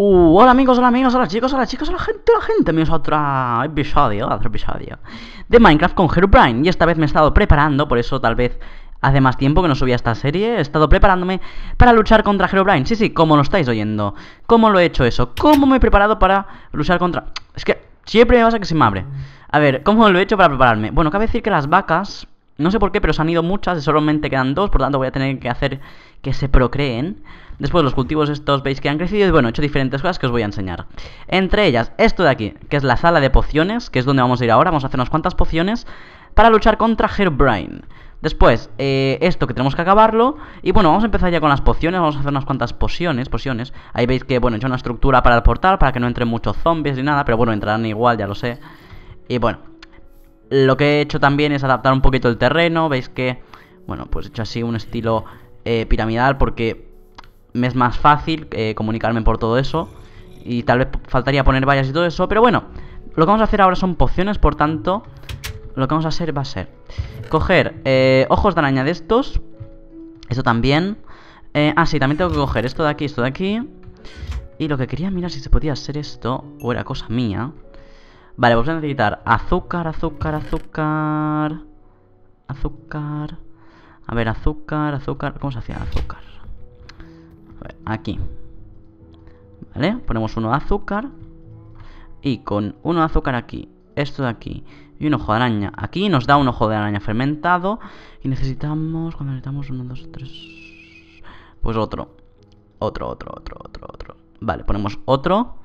Uh, hola amigos, hola amigos, hola chicos, hola chicos, hola gente, hola gente Amigos otro episodio, otro episodio De Minecraft con Herobrine Y esta vez me he estado preparando, por eso tal vez hace más tiempo que no subía esta serie He estado preparándome para luchar contra Herobrine Sí, sí, como lo estáis oyendo Cómo lo he hecho eso, cómo me he preparado para luchar contra... Es que siempre me pasa que se me abre A ver, ¿cómo lo he hecho para prepararme? Bueno, cabe decir que las vacas... No sé por qué, pero se han ido muchas y solamente quedan dos, por tanto voy a tener que hacer que se procreen. Después los cultivos estos veis que han crecido y bueno, he hecho diferentes cosas que os voy a enseñar. Entre ellas, esto de aquí, que es la sala de pociones, que es donde vamos a ir ahora, vamos a hacer unas cuantas pociones para luchar contra Herbrine. Después, eh, esto que tenemos que acabarlo. Y bueno, vamos a empezar ya con las pociones. Vamos a hacer unas cuantas pociones. pociones. Ahí veis que, bueno, he hecho una estructura para el portal para que no entren muchos zombies ni nada. Pero bueno, entrarán igual, ya lo sé. Y bueno, lo que he hecho también es adaptar un poquito el terreno. Veis que, bueno, pues he hecho así un estilo eh, piramidal porque me es más fácil eh, comunicarme por todo eso. Y tal vez faltaría poner vallas y todo eso. Pero bueno, lo que vamos a hacer ahora son pociones, por tanto... Lo que vamos a hacer va a ser... Coger eh, ojos de araña de estos. Esto también. Eh, ah, sí, también tengo que coger esto de aquí, esto de aquí. Y lo que quería mirar si se podía hacer esto, o era cosa mía. Vale, vamos pues a necesitar azúcar, azúcar, azúcar. Azúcar. A ver, azúcar, azúcar. ¿Cómo se hacía azúcar? Aquí. ¿Vale? Ponemos uno de azúcar. Y con uno de azúcar aquí, esto de aquí y un ojo de araña aquí, nos da un ojo de araña fermentado. Y necesitamos, cuando necesitamos, uno, dos, tres... Pues otro. Otro, otro, otro, otro, otro. Vale, ponemos otro.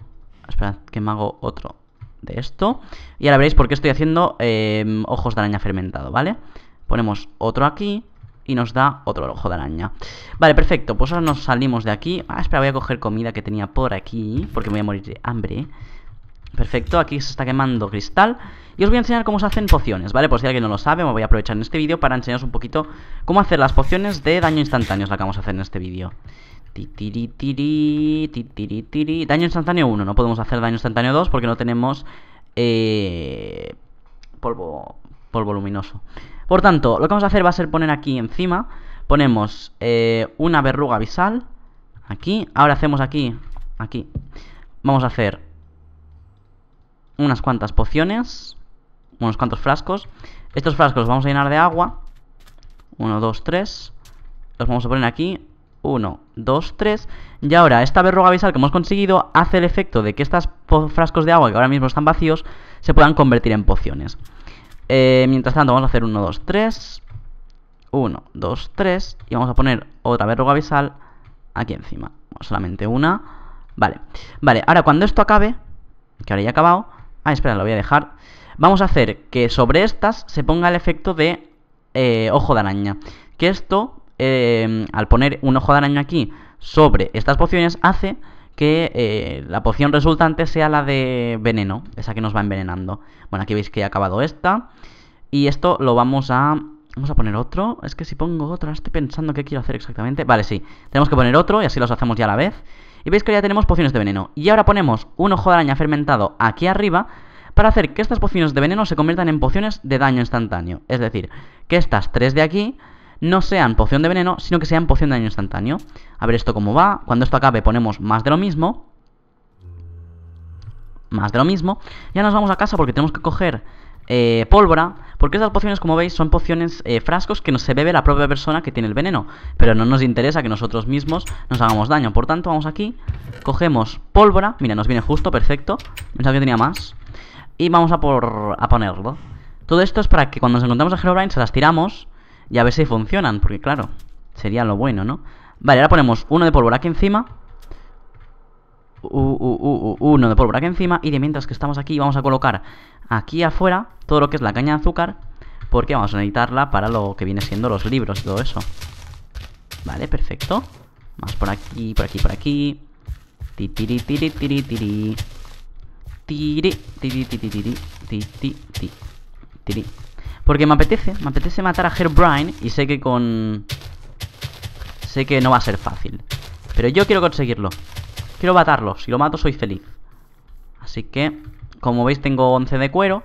Esperad que me hago otro de esto. Y ahora veréis por qué estoy haciendo eh, ojos de araña fermentado, ¿vale? Ponemos otro aquí y nos da otro ojo de araña. Vale, perfecto, pues ahora nos salimos de aquí. Ah, espera, voy a coger comida que tenía por aquí, porque me voy a morir de hambre. Perfecto, aquí se está quemando cristal. Y os voy a enseñar cómo se hacen pociones, ¿vale? Por si alguien no lo sabe, me voy a aprovechar en este vídeo para enseñaros un poquito cómo hacer las pociones de daño instantáneo, es la que vamos a hacer en este vídeo. ti Daño instantáneo 1, no podemos hacer daño instantáneo 2 porque no tenemos eh, polvo, polvo luminoso. Por tanto, lo que vamos a hacer va a ser poner aquí encima, ponemos eh, una verruga visal. aquí, ahora hacemos aquí, aquí, vamos a hacer unas cuantas pociones, unos cuantos frascos, estos frascos los vamos a llenar de agua, Uno, dos, tres. los vamos a poner aquí, 1, dos, tres. Y ahora esta verruga visal que hemos conseguido hace el efecto de que estos frascos de agua que ahora mismo están vacíos se puedan convertir en pociones. Eh, mientras tanto, vamos a hacer 1, 2, 3. 1, 2, 3. Y vamos a poner otra verruga visal aquí encima. Solamente una. Vale. Vale, ahora cuando esto acabe, que ahora ya ha acabado. Ah, espera, lo voy a dejar. Vamos a hacer que sobre estas se ponga el efecto de eh, ojo de araña. Que esto, eh, al poner un ojo de araña aquí sobre estas pociones, hace que eh, la poción resultante sea la de veneno, esa que nos va envenenando. Bueno, aquí veis que he acabado esta. Y esto lo vamos a... Vamos a poner otro. Es que si pongo otro, estoy pensando qué quiero hacer exactamente. Vale, sí. Tenemos que poner otro y así los hacemos ya a la vez. Y veis que ya tenemos pociones de veneno. Y ahora ponemos un ojo de araña fermentado aquí arriba para hacer que estas pociones de veneno se conviertan en pociones de daño instantáneo. Es decir, que estas tres de aquí no sean poción de veneno, sino que sean poción de daño instantáneo. A ver esto cómo va. Cuando esto acabe ponemos más de lo mismo. Más de lo mismo. Ya nos vamos a casa porque tenemos que coger eh, pólvora, porque estas pociones, como veis, son pociones eh, frascos que no se bebe la propia persona que tiene el veneno, pero no nos interesa que nosotros mismos nos hagamos daño. Por tanto, vamos aquí, cogemos pólvora, mira, nos viene justo, perfecto, pensaba que tenía más, y vamos a, por, a ponerlo. Todo esto es para que cuando nos encontramos a Herobrine se las tiramos y a ver si funcionan, porque claro, sería lo bueno, ¿no? Vale, ahora ponemos uno de pólvora aquí encima. Uh-uh uno de pólvora aquí encima. Y de mientras que estamos aquí, vamos a colocar aquí afuera todo lo que es la caña de azúcar. Porque vamos a necesitarla para lo que viene siendo los libros y todo eso. Vale, perfecto. Más por aquí, por aquí, por aquí. Tiri, tiri, tiri, tiri. Tiri, tiri, tiri, tiri, tiri, tiri. Porque me apetece, me apetece matar a Herbrine y sé que con... Sé que no va a ser fácil. Pero yo quiero conseguirlo. Quiero matarlo. Si lo mato soy feliz. Así que, como veis, tengo 11 de cuero.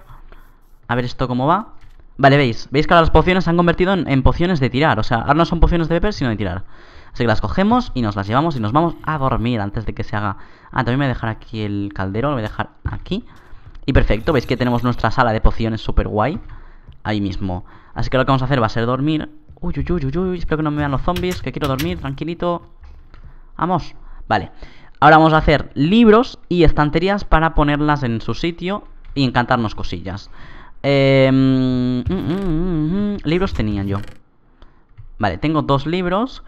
A ver esto cómo va. Vale, veis. Veis que ahora las pociones se han convertido en, pociones de tirar. O sea, ahora no son pociones de beber, sino de tirar. Así que las cogemos y nos las llevamos y nos vamos a dormir antes de que se haga... Ah, también me voy a dejar aquí el caldero. Lo voy a dejar aquí. Y perfecto, veis que tenemos nuestra sala de pociones súper guay ahí mismo. Así que lo que vamos a hacer va a ser dormir. Uy, uy, uy, uy, uy, espero que no me vean los zombies, que quiero dormir, tranquilito. Vamos. Vale. Ahora vamos a hacer libros y estanterías para ponerlas en su sitio y encantarnos cosillas. libros tenía yo. Vale, tengo dos libros.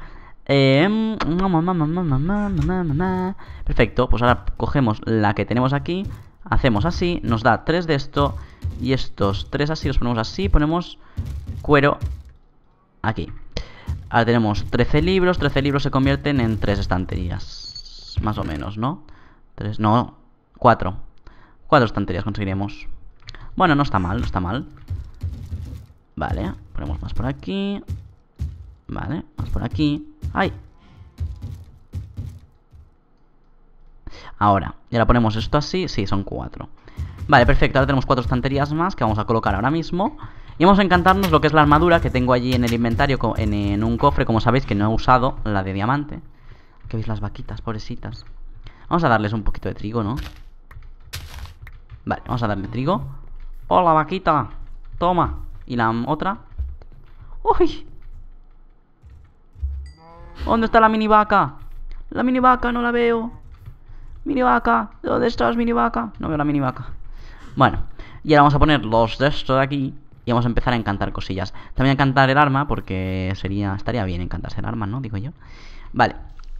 perfecto, pues ahora cogemos la que tenemos aquí Hacemos así, nos da tres de esto y estos tres así, los ponemos así, ponemos cuero aquí. Ahora tenemos 13 libros, 13 libros se convierten en tres estanterías, más o menos, ¿no? 3, no, cuatro. Cuatro estanterías conseguiremos. Bueno, no está mal, no está mal. Vale, ponemos más por aquí. Vale, más por aquí. ¡Ay! Ahora, ¿ya la ponemos esto así, sí, son cuatro. Vale, perfecto, ahora tenemos cuatro estanterías más que vamos a colocar ahora mismo. Y vamos a encantarnos lo que es la armadura que tengo allí en el inventario, en, un cofre, como sabéis, que no he usado, la de diamante. Que veis las vaquitas, pobrecitas. Vamos a darles un poquito de trigo, ¿no? Vale, vamos a darle trigo. ¡Hola, vaquita! Toma. ¿Y la otra? ¡Uy! ¿Dónde está la mini vaca? La mini vaca no la veo. Mini vaca, ¿dónde estás, mini vaca? No veo la mini vaca. Bueno, y ahora vamos a poner los de esto de aquí y vamos a empezar a encantar cosillas. También a encantar el arma porque sería estaría bien encantarse el arma, ¿no? Digo yo. Vale,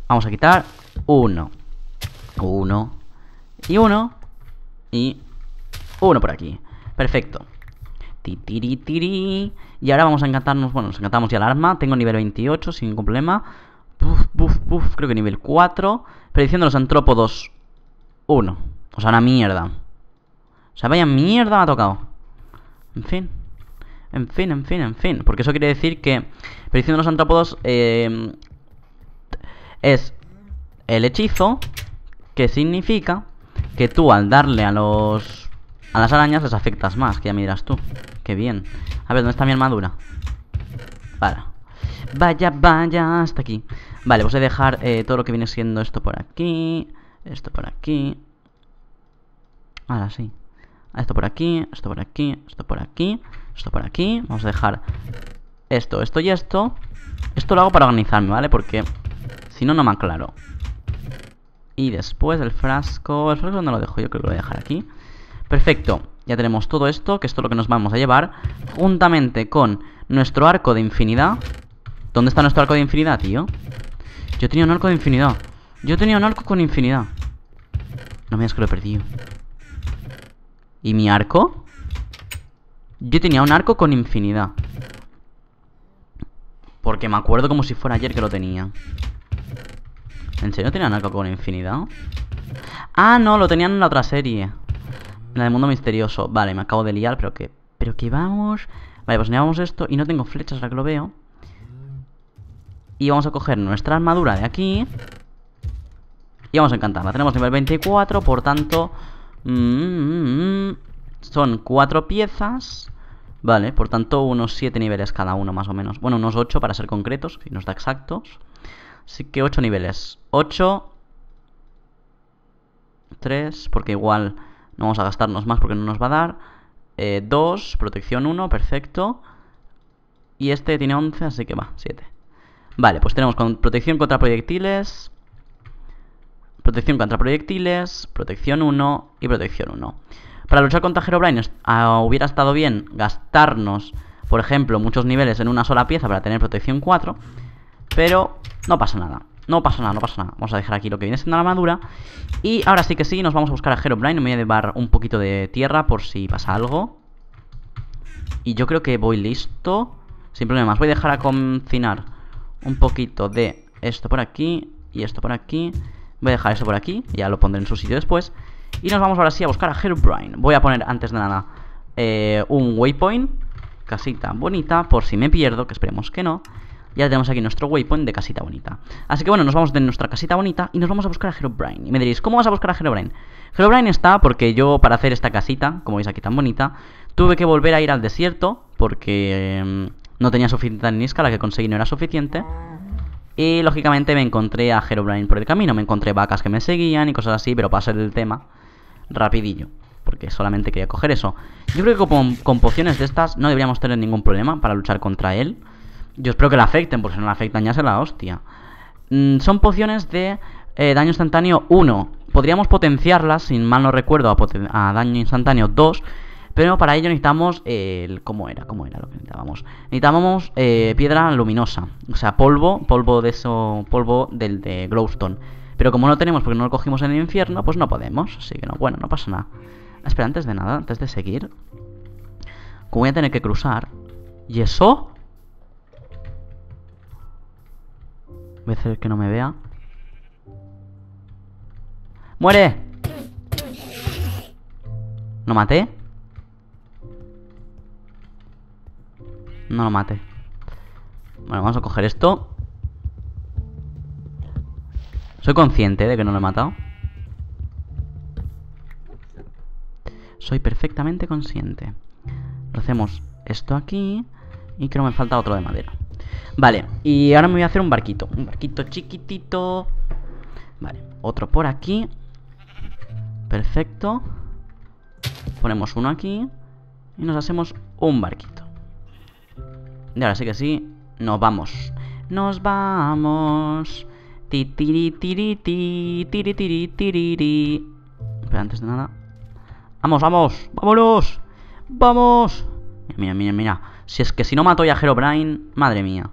vamos a quitar uno, uno y uno y uno por aquí. Perfecto. ti tiri. Y ahora vamos a encantarnos, bueno, nos encantamos ya el arma. Tengo nivel 28 sin ningún problema. Puf puf buf, creo que nivel 4. Predicción los antrópodos. 1. O sea, una mierda. O sea, vaya mierda me ha tocado. En fin. En fin, en fin, en fin. Porque eso quiere decir que predicción los antrópodos em, es el hechizo que significa que tú al darle a los a las arañas les afectas más, que ya me dirás tú. Qué bien. A ver, ¿dónde está mi armadura? Para. Vaya, vaya, hasta aquí. Vale, pues voy a dejar eh, todo lo que viene siendo esto por aquí, esto por aquí. Ahora sí. Esto por aquí, esto por aquí, esto por aquí, esto por aquí. Vamos a dejar esto, esto y esto. Esto lo hago para organizarme, ¿vale? Porque si no, no me aclaro. Y después el frasco... El frasco no lo dejo, yo creo que lo voy a dejar aquí. Perfecto. Ya tenemos todo esto, que esto es lo que nos vamos a llevar. Juntamente con nuestro arco de infinidad. ¿Dónde está nuestro arco de infinidad, tío? Yo tenía un arco de infinidad. Yo tenía un arco con infinidad. No me digas que lo he perdido. ¿Y mi arco? Yo tenía un arco con infinidad. Porque me acuerdo como si fuera ayer que lo tenía. ¿En serio tenía un arco con infinidad? Ah, no, lo tenían en la otra serie. La de mundo misterioso. Vale, me acabo de liar, pero que... Pero que vamos... Vale, pues esto y no tengo flechas, ahora que lo veo. Y vamos a coger nuestra armadura de aquí. Y vamos a encantarla. Tenemos nivel 24, por tanto... Mm, mm, mm, son 4 piezas. Vale, por tanto unos 7 niveles cada uno más o menos. Bueno, unos 8 para ser concretos, si nos da exactos. Así que 8 niveles. 8... 3, porque igual no vamos a gastarnos más porque no nos va a dar. 2, eh, protección 1, perfecto. Y este tiene 11, así que va, 7. Vale, pues tenemos protección contra proyectiles, protección contra proyectiles, protección 1 y protección 1. Para luchar contra Herobrine ah, hubiera estado bien gastarnos, por ejemplo, muchos niveles en una sola pieza para tener protección 4, pero no pasa nada. No pasa nada, no pasa nada. Vamos a dejar aquí lo que viene siendo la armadura. Y ahora sí que sí, nos vamos a buscar a Herobrine. Me voy a llevar un poquito de tierra por si pasa algo. Y yo creo que voy listo. Sin problemas. Voy a dejar a cocinar un poquito de esto por aquí y esto por aquí. Voy a dejar esto por aquí, ya lo pondré en su sitio después. Y nos vamos ahora sí a buscar a Herobrine. Voy a poner antes de nada eh, un waypoint, casita bonita, por si me pierdo, que esperemos que no. Ya tenemos aquí nuestro waypoint de casita bonita. Así que bueno, nos vamos de nuestra casita bonita y nos vamos a buscar a Herobrine. Y me diréis, ¿cómo vas a buscar a Herobrine? Herobrine está porque yo para hacer esta casita, como veis aquí tan bonita, tuve que volver a ir al desierto porque... Em, no tenía suficiente niska, la que conseguí no era suficiente. Ah. Y lógicamente me encontré a Herobrine por el camino, me encontré vacas que me seguían y cosas así, pero ser el tema rapidillo, porque solamente quería coger eso. Yo creo que con, pociones de estas no deberíamos tener ningún problema para luchar contra él. Yo espero que la afecten, porque si no la afectan ya se la hostia. Mm, son pociones de eh, daño instantáneo 1. Podríamos potenciarlas, sin mal no recuerdo, a, a daño instantáneo 2 pero para ello necesitamos eh, el... ¿Cómo era? ¿Cómo era lo que necesitábamos? Necesitábamos eh, piedra luminosa. O sea, polvo, polvo de eso... Polvo del de glowstone. Pero como no tenemos porque no lo cogimos en el infierno, pues no podemos. Así que no, bueno, no pasa nada. Espera, antes de nada, antes de seguir... Voy a tener que cruzar. ¿Y eso? Voy a hacer que no me vea. ¡Muere! ¿No maté? No lo mate. Bueno, vamos a coger esto. Soy consciente de que no lo he matado. Soy perfectamente consciente. Hacemos esto aquí. Y creo que me falta otro de madera. Vale, y ahora me voy a hacer un barquito. Un barquito chiquitito. Vale, otro por aquí. Perfecto. Ponemos uno aquí. Y nos hacemos un barquito. Y ahora sí que sí, nos vamos. Nos vamos. Ti, tiri, tiri, ti, tiri, tiri, tiri. Pero antes de nada. ¡Vamos, vamos! ¡Vámonos! ¡Vamos! Mira, mira, mira. Si es que si no mato ya a Herobrine, madre mía.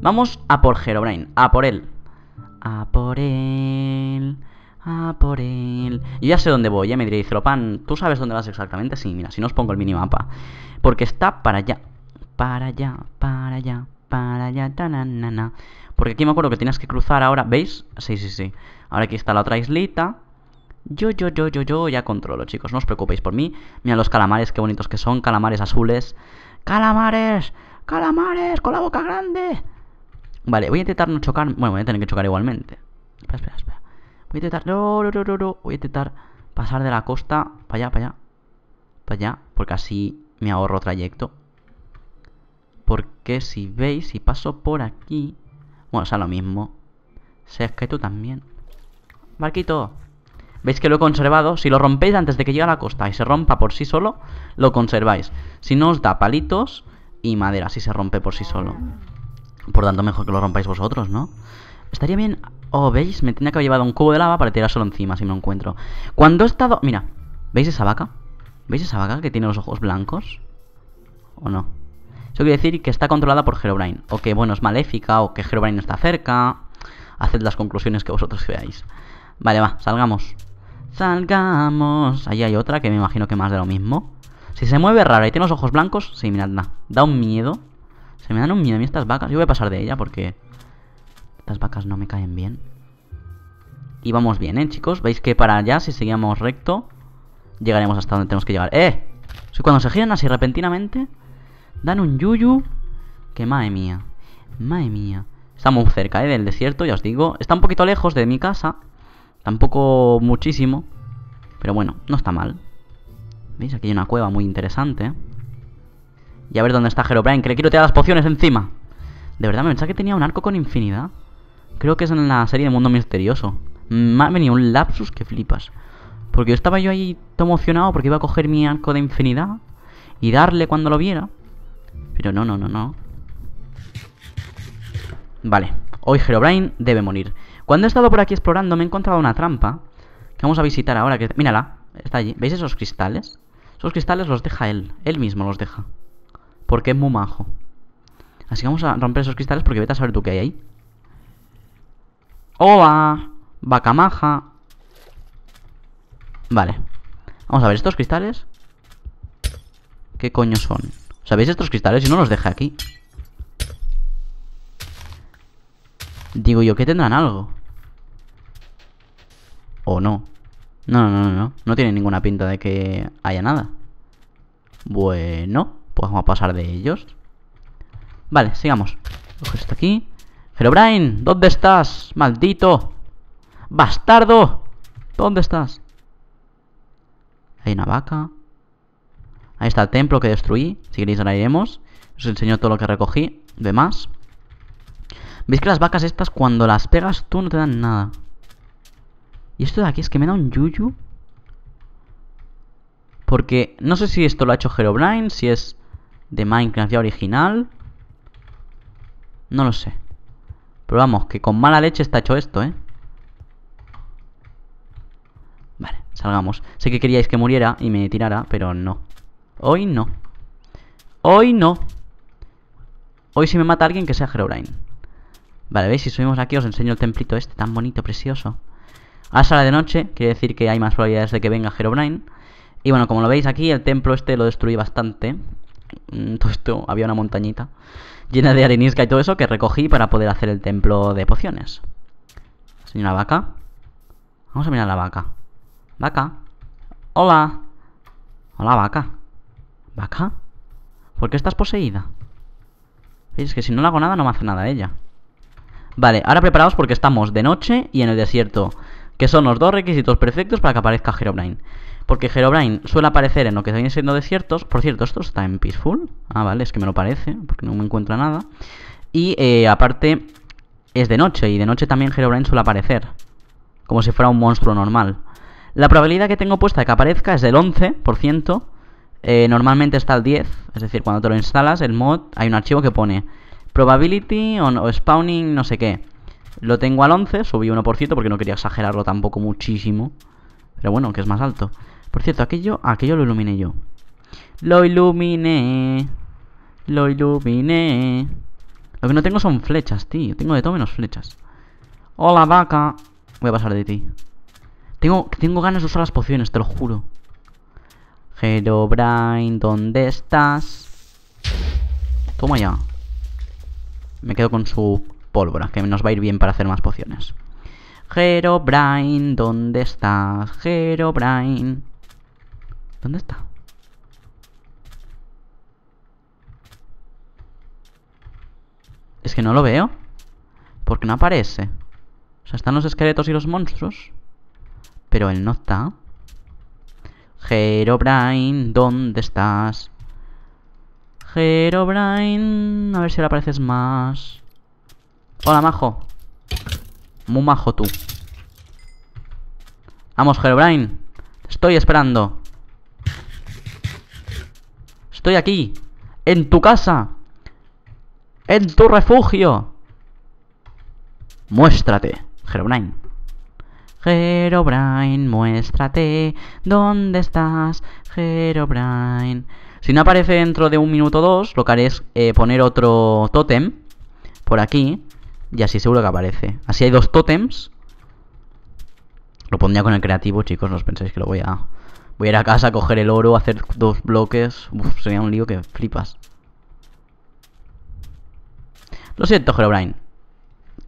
Vamos a por Herobrine, a por él. A por él. A por él. Yo ya sé dónde voy, ya ¿eh? me diréis, Celopan, ¿tú sabes dónde vas exactamente? Sí, mira, si no os pongo el minimapa. Porque está para allá para allá, para allá, para allá, tananana. Porque aquí me acuerdo que tienes que cruzar ahora, ¿veis? Sí, sí, sí. Ahora aquí está la otra islita. Yo, yo, yo, yo, yo ya controlo, chicos, no os preocupéis por mí. Mira los calamares, qué bonitos que son, calamares azules. ¡Calamares! ¡Calamares! ¡Con la boca grande! Vale, voy a intentar no chocar. Bueno, voy a tener que chocar igualmente. Espera, espera, espera. Voy a intentar. Voy a intentar pasar de la costa para allá, para allá. Para allá, porque así me ahorro trayecto. Porque si veis, si paso por aquí... Bueno, o sea, lo mismo. Sé que tú también. Barquito. ¿Veis que lo he conservado? Si lo rompéis antes de que llegue a la costa y se rompa por sí solo, lo conserváis. Si no, os da palitos y madera si se rompe por sí solo. Por tanto, mejor que lo rompáis vosotros, ¿no? Estaría bien... ¿O oh, ¿veis? Me tenía que haber llevado un cubo de lava para tirar solo encima si me encuentro. Cuando he estado... Mira, ¿veis esa vaca? ¿Veis esa vaca que tiene los ojos blancos? ¿O no? Eso quiere decir que está controlada por Herobrine, o que bueno, es maléfica, o que Herobrine está cerca. Haced las conclusiones que vosotros veáis. Vale, va, salgamos. Salgamos. Ahí hay otra que me imagino que más de lo mismo. Si se mueve rara y tiene los ojos blancos, sí, nada Da un miedo. Se me dan un miedo a mí estas vacas. Yo voy a pasar de ella porque estas vacas no me caen bien. Y vamos bien, ¿eh, chicos? Veis que para allá, si seguimos recto, llegaremos hasta donde tenemos que llegar. ¡Eh! cuando se giran así repentinamente, Dan un yuyu. Que madre mía. Madre mía. Estamos cerca ¿eh? del desierto, ya os digo. Está un poquito lejos de mi casa. Tampoco muchísimo. Pero bueno, no está mal. ¿Veis? Aquí hay una cueva muy interesante. Y a ver dónde está Herobrine, que le quiero tirar las pociones encima. De verdad, me pensaba que tenía un arco con infinidad. Creo que es en la serie de Mundo Misterioso. Mm, me ha un lapsus que flipas. Porque yo estaba yo ahí todo emocionado porque iba a coger mi arco de infinidad y darle cuando lo viera. Pero no, no, no, no. Vale. Hoy Herobrine debe morir. Cuando he estado por aquí explorando me he encontrado una trampa. Que vamos a visitar ahora. Que... Mírala. Está allí. ¿Veis esos cristales? Esos cristales los deja él. Él mismo los deja. Porque es muy majo. Así que vamos a romper esos cristales porque vete a saber tú qué hay ahí. ¡Oa! Bacamaja. Vale. Vamos a ver, estos cristales. ¿Qué coño son? ¿Sabéis estos cristales? y no los deja aquí. Digo yo, que tendrán algo? ¿O no? No, no, no, no. No tiene ninguna pinta de que haya nada. Bueno, pues vamos a pasar de ellos. Vale, sigamos. Coge esto aquí. Herobrine, ¿dónde estás? Maldito. Bastardo. ¿Dónde estás? Hay una vaca. Ahí está el templo que destruí. Si queréis ahora iremos. Os enseño todo lo que recogí. Demás. Veis que las vacas estas cuando las pegas tú no te dan nada. Y esto de aquí es que me da un yuyu. Porque no sé si esto lo ha hecho Herobrine, si es de Minecraft ya original. No lo sé. Pero vamos, que con mala leche está hecho esto, ¿eh? Vale, salgamos. Sé que queríais que muriera y me tirara, pero no. Hoy no. Hoy no. Hoy si me mata alguien que sea Herobrine. Vale, ¿veis? Si subimos aquí os enseño el templito este tan bonito, precioso. A sala de noche, quiere decir que hay más probabilidades de que venga Herobrine. Y bueno, como lo veis aquí, el templo este lo destruí bastante. Mm, todo esto, había una montañita llena de arenisca y todo eso que recogí para poder hacer el templo de pociones. Señora vaca. Vamos a mirar a la vaca. Vaca. Hola. Hola vaca. ¿Vaca? ¿Por qué estás poseída? Es que si no le hago nada, no me hace nada ella. Vale, ahora preparaos porque estamos de noche y en el desierto. Que son los dos requisitos perfectos para que aparezca Herobrine. Porque Herobrine suele aparecer en lo que viene siendo desiertos. Por cierto, esto está en Peaceful. Ah, vale, es que me lo parece, porque no me encuentra nada. Y eh, aparte, es de noche, y de noche también Herobrine suele aparecer. Como si fuera un monstruo normal. La probabilidad que tengo puesta de que aparezca es del 11%, eh, normalmente está al 10, es decir, cuando te lo instalas, el mod, hay un archivo que pone probability o spawning no sé qué. Lo tengo al 11, subí 1% porque no quería exagerarlo tampoco muchísimo. Pero bueno, que es más alto. Por cierto, aquello, aquello lo iluminé yo. Lo iluminé. Lo iluminé. Lo que no tengo son flechas, tío. Tengo de todo menos flechas. Hola, vaca. Voy a pasar de ti. Tengo, tengo ganas de usar las pociones, te lo juro. Herobrine, ¿dónde estás? Toma ya. Me quedo con su pólvora, que nos va a ir bien para hacer más pociones. Herobrine, ¿dónde estás? Herobrine. ¿Dónde está? Es que no lo veo. ¿Por qué no aparece. O sea, están los esqueletos y los monstruos. Pero él no está. Herobrine, ¿dónde estás? Herobrine, a ver si ahora apareces más. Hola, majo. Muy majo tú. Vamos, Herobrine. Te estoy esperando. Estoy aquí. En tu casa. En tu refugio. Muéstrate, Herobrine. Herobrine, muéstrate. ¿Dónde estás, Herobrine? Si no aparece dentro de un minuto o dos, lo que haré es eh, poner otro tótem por aquí. Y así seguro que aparece. Así hay dos tótems. Lo pondría con el creativo, chicos. No os penséis que lo voy a... Voy a ir a casa a coger el oro, hacer dos bloques. Uf, sería un lío que flipas. Lo siento, Herobrine.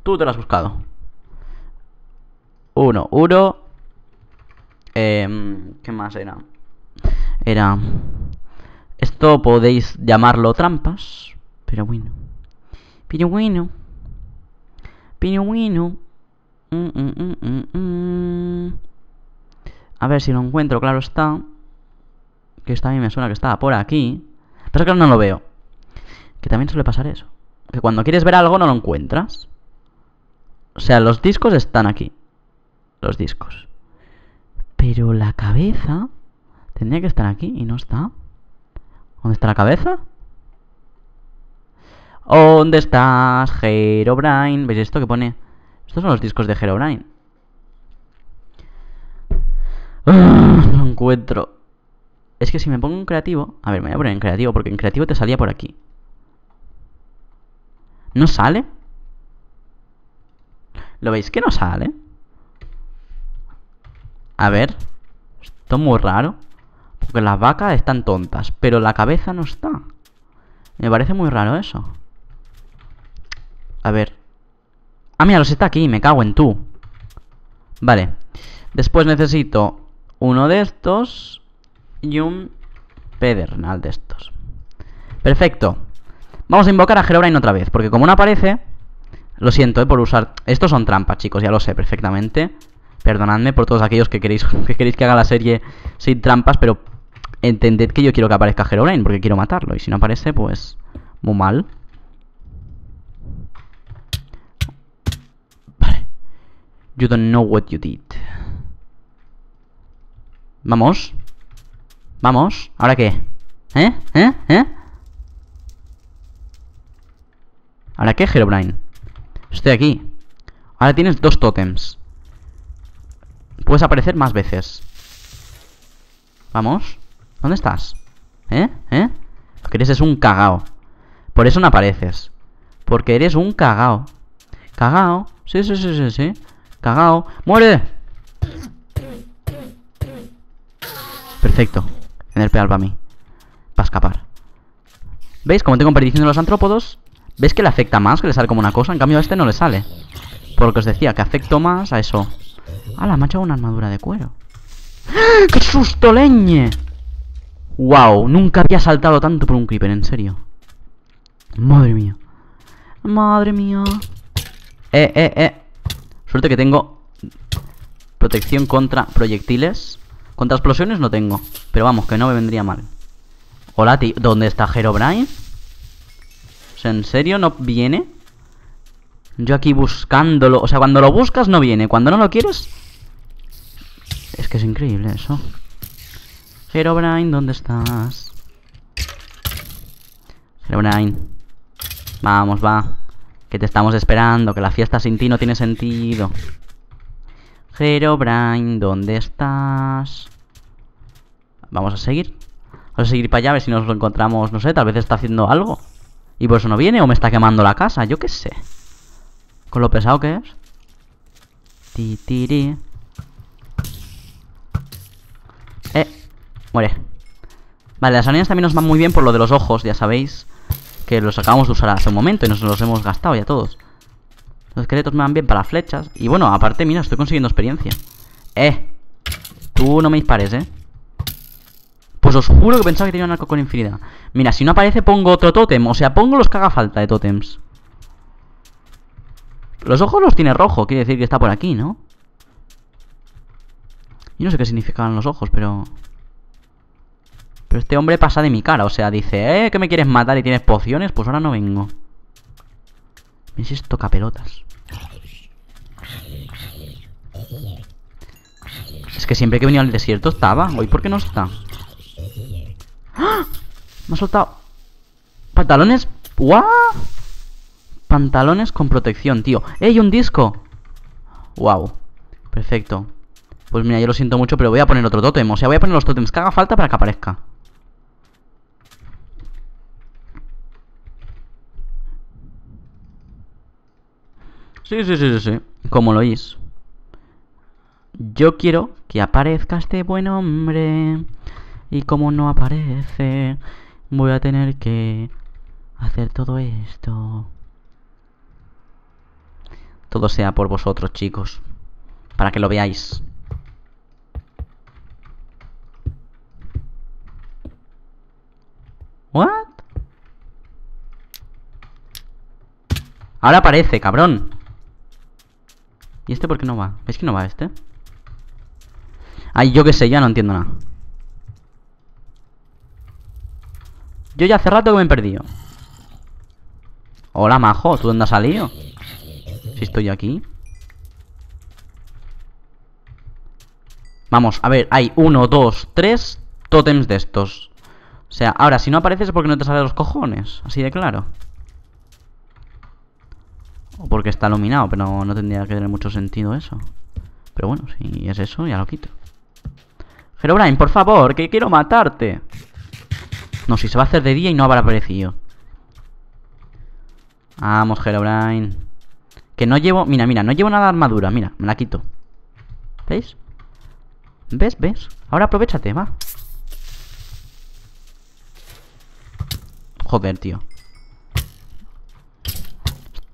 Tú te lo has buscado. Uno, uno em, ¿Qué más era? Era... Esto podéis llamarlo trampas, pero bueno. Pero bueno. Pero bueno. a ver si lo encuentro, claro está. Que esta a mí me suena que estaba por aquí. Pero es que no lo veo. Que también suele pasar eso. Que cuando quieres ver algo no lo encuentras. O sea, los discos están aquí los discos. Pero la cabeza tendría que estar aquí y no está. ¿Dónde está la cabeza? ¿Dónde estás, Herobrine? ¿Veis esto que pone? Estos son los discos de Herobrine. Ah, no encuentro. Es que si me pongo en creativo... A ver, me voy a poner en creativo porque en creativo te salía por aquí. ¿No sale? ¿Lo veis que no sale? A ver. Esto es muy raro. Porque las vacas están tontas, pero la cabeza no está. Me parece muy raro eso. A ver. Ah, mira, los está aquí. Me cago en tú. Vale. Después necesito uno de estos y un pedernal de estos. Perfecto. Vamos a invocar a Herobrine otra vez, porque como no aparece... Lo siento, eh, por usar... Estos son trampas, chicos, ya lo sé perfectamente. Perdonadme por todos aquellos que queréis que, queréis que haga la serie sin trampas, pero entended que yo quiero que aparezca Herobrine porque quiero matarlo. Y si no aparece, pues muy mal. Vale. You don't know what you did. Vamos. Vamos. ¿Ahora qué? ¿Eh? ¿Eh? ¿Eh? ¿Ahora qué, Herobrine? Estoy aquí. Ahora tienes dos tótems. Puedes aparecer más veces. Vamos. ¿Dónde estás? ¿Eh? ¿Eh? Lo que eres es un cagao. Por eso no apareces. Porque eres un cagao. Cagao. Sí, sí, sí, sí, sí. Cagao. ¡Muere! Perfecto. Tener pedal para mí. Para escapar. ¿Veis? Como tengo perdición de los antrópodos, ¿veis que le afecta más? Que le sale como una cosa. En cambio a este no le sale. Por lo que os decía, que afecto más a eso. ¡Hala! Me ha echado una armadura de cuero. ¡Ah! ¡Qué susto, leñe! ¡Wow! Nunca había saltado tanto por un creeper, en serio. Madre mía. Madre mía. Eh, eh, eh. Suerte que tengo protección contra proyectiles. Contra explosiones no tengo. Pero vamos, que no me vendría mal. Hola, tío. ¿Dónde está Herobrine? O ¿en serio no viene? Yo aquí buscándolo. O sea, cuando lo buscas no viene. Cuando no lo quieres, es que es increíble eso. Brain, ¿dónde estás? Brain, Vamos, va. Que te estamos esperando, que la fiesta sin ti no tiene sentido. Brain, ¿dónde estás? Vamos a seguir. Vamos a seguir para allá a ver si nos lo encontramos, no sé, tal vez está haciendo algo. Y por eso no viene o me está quemando la casa, yo qué sé. Con lo pesado que es. Ti, ti, eh, muere Vale, las arenas también nos van muy bien por lo de los ojos, ya sabéis Que los acabamos de usar hace un momento y nos los hemos gastado ya todos Los esqueletos me van bien para flechas Y bueno, aparte, mira, estoy consiguiendo experiencia Eh, tú no me dispares, eh Pues os juro que pensaba que tenía un arco con infinidad Mira, si no aparece pongo otro tótem O sea, pongo los que haga falta de tótems Los ojos los tiene rojo, quiere decir que está por aquí, ¿no? Y no sé qué significaban los ojos, pero... Pero este hombre pasa de mi cara, o sea, dice, eh, que me quieres matar y tienes pociones, pues ahora no vengo. Me si toca pelotas. Es que siempre que venía al desierto estaba. Hoy, ¿por qué no está? ¡Ah! Me ha soltado. Pantalones. ¡Wow! Pantalones con protección, tío. y un disco! ¡Wow! Perfecto. Pues mira, yo lo siento mucho, pero voy a poner otro tótem. O sea, voy a poner los tótems que haga falta para que aparezca. Sí, sí, sí, sí, sí. Como lo oís. Yo quiero que aparezca este buen hombre. Y como no aparece, voy a tener que hacer todo esto. Todo sea por vosotros, chicos. Para que lo veáis. ¿What? Ahora aparece, cabrón. ¿Y este por qué no va? ¿Veis que no va este? Ay, yo qué sé, ya no entiendo nada. Yo ya hace rato que me he perdido. Hola, majo, ¿tú dónde has salido? Si estoy aquí. Vamos, a ver, hay uno, dos, tres tótems de estos. O sea, ahora, si no apareces es porque no te sale los cojones. Así de claro. O porque está iluminado, pero no tendría que tener mucho sentido eso. Pero bueno, si es eso, ya lo quito. Herobrine, por favor, que quiero matarte. No, si se va a hacer de día y no habrá aparecido. Vamos, Herobrine. Que no llevo... Mira, mira, no llevo nada de armadura. Mira, me la quito. ¿Veis? ¿Ves? ¿Ves? Ahora aprovechate, va. Joder, tío.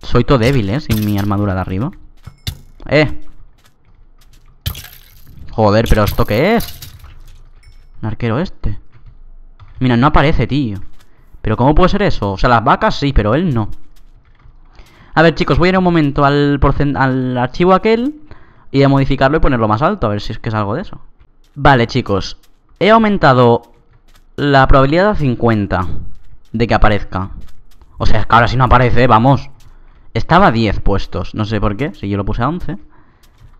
Soy todo débil, ¿eh? Sin mi armadura de arriba. ¡Eh! Joder, pero ¿esto qué es? Un arquero este. Mira, no aparece, tío. ¿Pero cómo puede ser eso? O sea, las vacas sí, pero él no. A ver, chicos, voy a ir un momento al, al archivo aquel y a modificarlo y ponerlo más alto, a ver si es que es algo de eso. Vale, chicos. He aumentado la probabilidad a 50 de que aparezca. O sea, es que ahora si no aparece, vamos. Estaba a 10 puestos. No sé por qué, si yo lo puse a 11.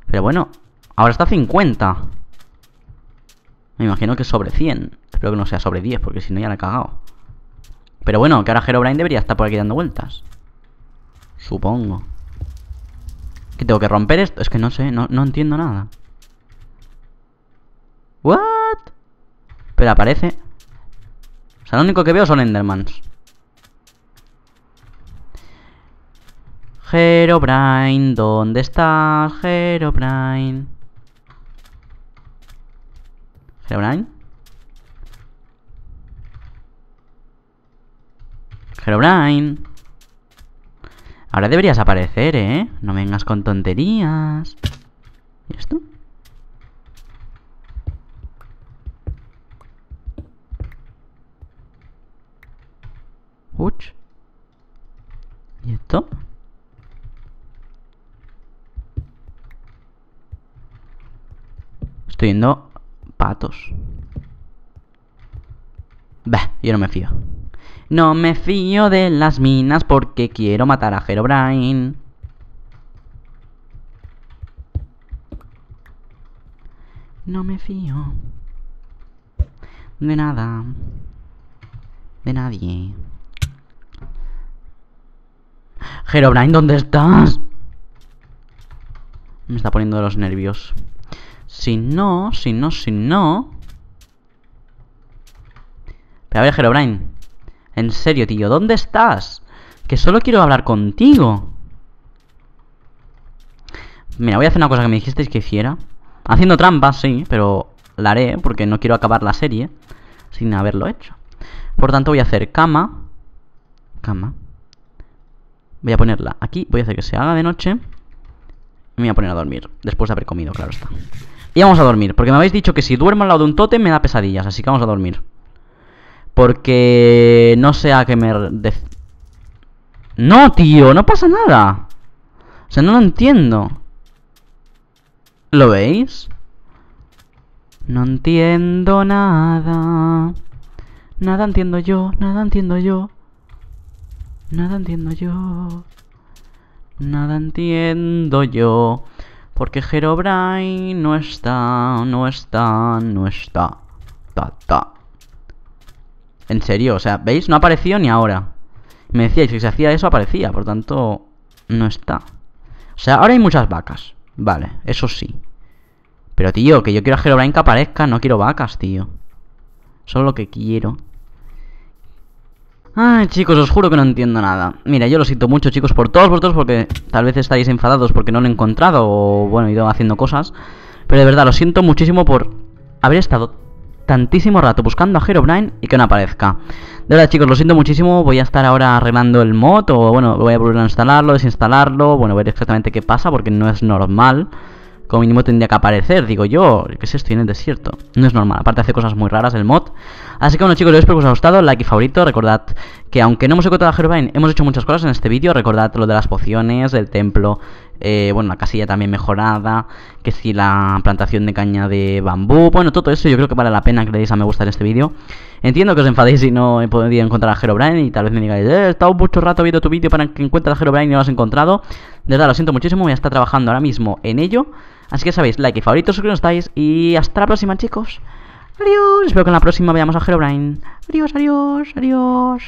Pero bueno, ahora está a 50. Me imagino que sobre 100. Espero que no sea sobre 10, porque si no ya la he cagado. Pero bueno, que ahora Herobrine debería estar por aquí dando vueltas. Supongo. ¿Que tengo que romper esto? Es que no sé, no, no entiendo nada. ¿What? Pero aparece sea, lo único que veo son Endermans. Herobrine, ¿dónde estás? Herobrine. Herobrine. Herobrine. Ahora deberías aparecer, ¿eh? No vengas con tonterías. ¿Y esto? ¿Y esto? Estoy viendo patos. Bah, yo no me fío. No me fío de las minas porque quiero matar a Herobrine. No me fío. De nada. De nadie. Herobrine, ¿dónde estás? Me está poniendo los nervios. Si no, si no, si no... Pero a ver, Herobrine. En serio, tío, ¿dónde estás? Que solo quiero hablar contigo. Mira, voy a hacer una cosa que me dijisteis que hiciera. Haciendo trampas, sí, pero la haré porque no quiero acabar la serie sin haberlo hecho. Por tanto, voy a hacer cama. Cama. Voy a ponerla aquí, voy a hacer que se haga de noche. Me voy a poner a dormir, después de haber comido, claro está. Y vamos a dormir, porque me habéis dicho que si duermo al lado de un tótem me da pesadillas, así que vamos a dormir. Porque no sé a qué me... No, tío, no pasa nada. O sea, no lo entiendo. ¿Lo veis? No entiendo nada. Nada entiendo yo, nada entiendo yo. Nada entiendo yo. Nada entiendo yo. Porque Herobrine no está, no está, no está. Ta, ta. En serio, o sea, ¿veis? No apareció ni ahora. Me decíais que si hacía eso aparecía, por tanto, no está. O sea, ahora hay muchas vacas. Vale, eso sí. Pero tío, que yo quiero a Herobrine que aparezca, no quiero vacas, tío. Solo lo que quiero. Ay, chicos, os juro que no entiendo nada. Mira, yo lo siento mucho, chicos, por todos vosotros, porque tal vez estáis enfadados porque no lo he encontrado o, bueno, he ido haciendo cosas. Pero de verdad, lo siento muchísimo por haber estado tantísimo rato buscando a Herobrine y que no aparezca. De verdad, chicos, lo siento muchísimo. Voy a estar ahora arreglando el mod o, bueno, voy a volver a instalarlo, desinstalarlo. Bueno, ver exactamente qué pasa porque no es normal como mínimo tendría que aparecer, digo yo, que si estoy en el desierto. No es normal, aparte hace cosas muy raras el mod. Así que bueno chicos, espero que os haya gustado, like y favorito, recordad que aunque no hemos encontrado a Herobrine, hemos hecho muchas cosas en este vídeo, recordad lo de las pociones, el templo, eh, bueno, la casilla también mejorada, que si la plantación de caña de bambú, bueno, todo eso yo creo que vale la pena que le deis a me gusta en este vídeo. Entiendo que os enfadéis si no he podido encontrar a Herobrine y tal vez me digáis, eh, he estado mucho rato viendo tu vídeo para que encuentres a Herobrine y no lo has encontrado. De verdad, lo siento muchísimo, voy a estar trabajando ahora mismo en ello. Así que sabéis, like y favoritos, suscribiros estáis. Y hasta la próxima, chicos. Adiós. Espero que en la próxima veamos a Herobrine. Adiós, adiós, adiós.